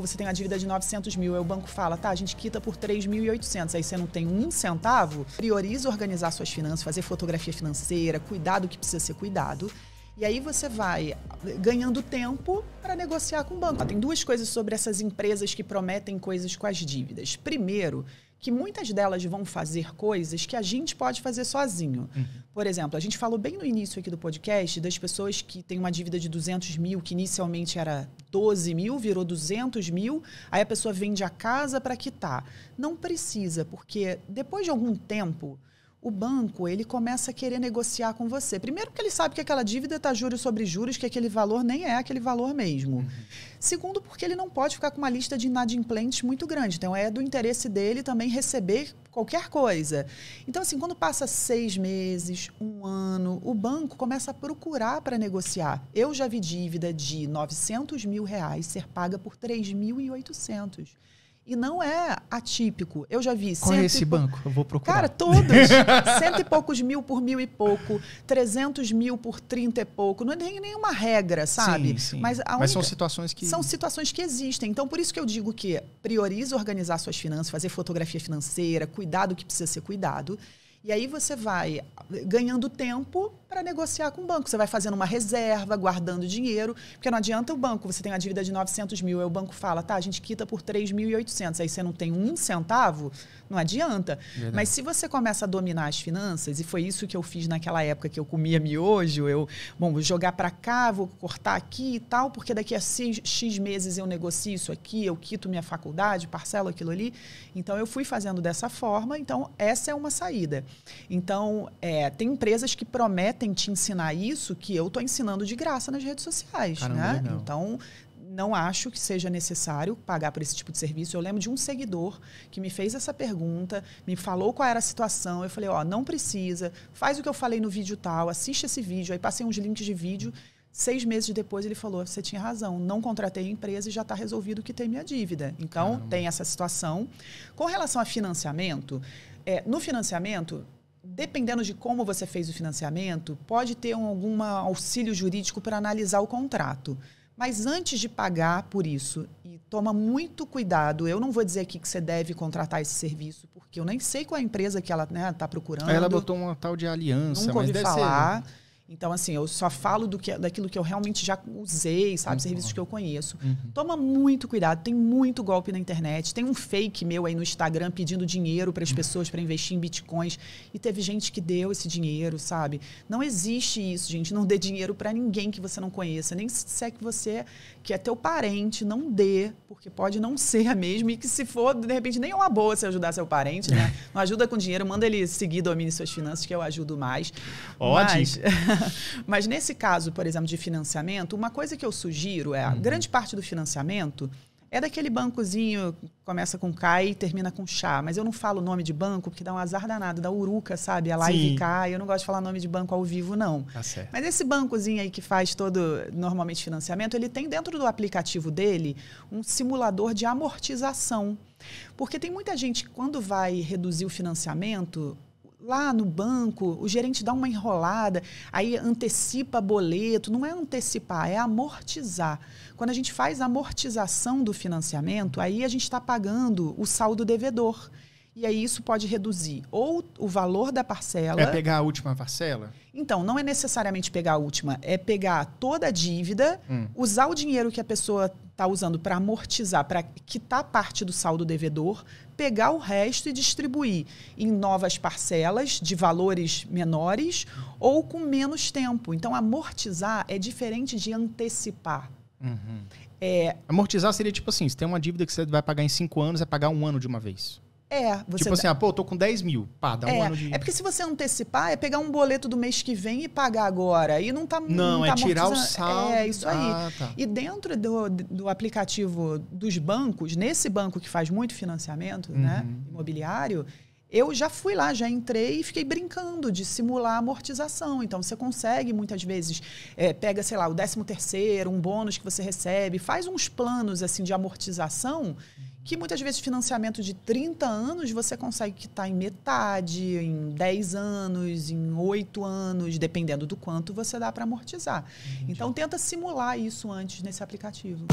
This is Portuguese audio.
Você tem uma dívida de 900 mil, aí o banco fala, tá, a gente quita por 3.800, aí você não tem um centavo, prioriza organizar suas finanças, fazer fotografia financeira, cuidar do que precisa ser cuidado. E aí você vai ganhando tempo para negociar com o banco. Tem duas coisas sobre essas empresas que prometem coisas com as dívidas. Primeiro, que muitas delas vão fazer coisas que a gente pode fazer sozinho. Uhum. Por exemplo, a gente falou bem no início aqui do podcast das pessoas que têm uma dívida de 200 mil, que inicialmente era 12 mil, virou 200 mil, aí a pessoa vende a casa para quitar. Não precisa, porque depois de algum tempo o banco ele começa a querer negociar com você. Primeiro porque ele sabe que aquela dívida está juros sobre juros, que aquele valor nem é aquele valor mesmo. Uhum. Segundo porque ele não pode ficar com uma lista de inadimplentes muito grande. Então é do interesse dele também receber qualquer coisa. Então assim, quando passa seis meses, um ano, o banco começa a procurar para negociar. Eu já vi dívida de 900 mil reais ser paga por 3.800. mil e não é atípico. Eu já vi. Qual é esse banco? Eu vou procurar. Cara, todos. cento e poucos mil por mil e pouco, trezentos mil por trinta e pouco. Não tem é nenhuma regra, sabe? Sim, sim. Mas, única... Mas, são situações que. São situações que existem. Então, por isso que eu digo que prioriza organizar suas finanças, fazer fotografia financeira, cuidar do que precisa ser cuidado. E aí você vai eh, ganhando tempo para negociar com o banco. Você vai fazendo uma reserva, guardando dinheiro, porque não adianta o banco, você tem uma dívida de 900 mil, aí o banco fala, tá, a gente quita por 3.800, aí você não tem um centavo, não adianta. Verdade. Mas se você começa a dominar as finanças, e foi isso que eu fiz naquela época que eu comia miojo, eu, bom, vou jogar para cá, vou cortar aqui e tal, porque daqui a seis, X meses eu negocio isso aqui, eu quito minha faculdade, parcelo aquilo ali. Então eu fui fazendo dessa forma, então essa é uma saída. Então, é, tem empresas que prometem te ensinar isso que eu estou ensinando de graça nas redes sociais. Caramba, né? Então, não acho que seja necessário pagar por esse tipo de serviço. Eu lembro de um seguidor que me fez essa pergunta, me falou qual era a situação. Eu falei, ó, não precisa, faz o que eu falei no vídeo tal, assiste esse vídeo. Aí passei uns links de vídeo. Seis meses depois ele falou, você tinha razão, não contratei a empresa e já está resolvido que tem minha dívida. Então, Caramba. tem essa situação. Com relação a financiamento, é, no financiamento, dependendo de como você fez o financiamento, pode ter um, algum auxílio jurídico para analisar o contrato. Mas antes de pagar por isso, e toma muito cuidado, eu não vou dizer aqui que você deve contratar esse serviço, porque eu nem sei qual é a empresa que ela está né, tá procurando. Ela botou uma tal de aliança, Nunca mas ouvi deve falar. Ser... Então, assim, eu só falo do que, daquilo que eu realmente já usei, sabe? Uhum. Serviços que eu conheço. Uhum. Toma muito cuidado, tem muito golpe na internet. Tem um fake meu aí no Instagram pedindo dinheiro para as uhum. pessoas para investir em bitcoins. E teve gente que deu esse dinheiro, sabe? Não existe isso, gente. Não dê dinheiro para ninguém que você não conheça. Nem se é que você, que é teu parente, não dê, porque pode não ser a mesma. E que se for, de repente, nem é uma boa você ajudar seu parente, né? Não ajuda com dinheiro, manda ele seguir, domine suas finanças, que eu ajudo mais. Ó, Mas... Mas nesse caso, por exemplo, de financiamento, uma coisa que eu sugiro é a uhum. grande parte do financiamento é daquele bancozinho, começa com K e termina com chá. Mas eu não falo o nome de banco porque dá um azar danado, dá uruca, sabe? A é live Sim. cai. Ah, eu não gosto de falar nome de banco ao vivo, não. Tá Mas esse bancozinho aí que faz todo, normalmente, financiamento, ele tem dentro do aplicativo dele um simulador de amortização. Porque tem muita gente que, quando vai reduzir o financiamento, lá no banco, o gerente dá uma enrolada, aí antecipa boleto. Não é antecipar, é amortizar. Quando a gente faz amortização do financiamento, aí a gente está pagando o saldo devedor. E aí isso pode reduzir ou o valor da parcela. É pegar a última parcela? Então, não é necessariamente pegar a última, é pegar toda a dívida, hum. usar o dinheiro que a pessoa está usando para amortizar, para quitar parte do saldo devedor, pegar o resto e distribuir em novas parcelas de valores menores ou com menos tempo. Então, amortizar é diferente de antecipar. Uhum. É... Amortizar seria tipo assim: se tem uma dívida que você vai pagar em cinco anos, é pagar um ano de uma vez. É. tipo assim, ah, pô, tô com 10 mil. Pá, dá é, um ano de. É porque se você antecipar, é pegar um boleto do mês que vem e pagar agora. E não tá Não, não é tá tirar o é, saldo. É, isso ah, aí. Tá. E dentro do, do aplicativo dos bancos, nesse banco que faz muito financiamento, né, uhum. né? Imobiliário. Eu já fui lá, já entrei e fiquei brincando de simular amortização. Então, você consegue, muitas vezes, é, pega, sei lá, o décimo terceiro, um bônus que você recebe, faz uns planos, assim, de amortização que muitas vezes financiamento de 30 anos você consegue quitar tá em metade, em 10 anos, em 8 anos, dependendo do quanto você dá para amortizar. Entendi. Então tenta simular isso antes nesse aplicativo.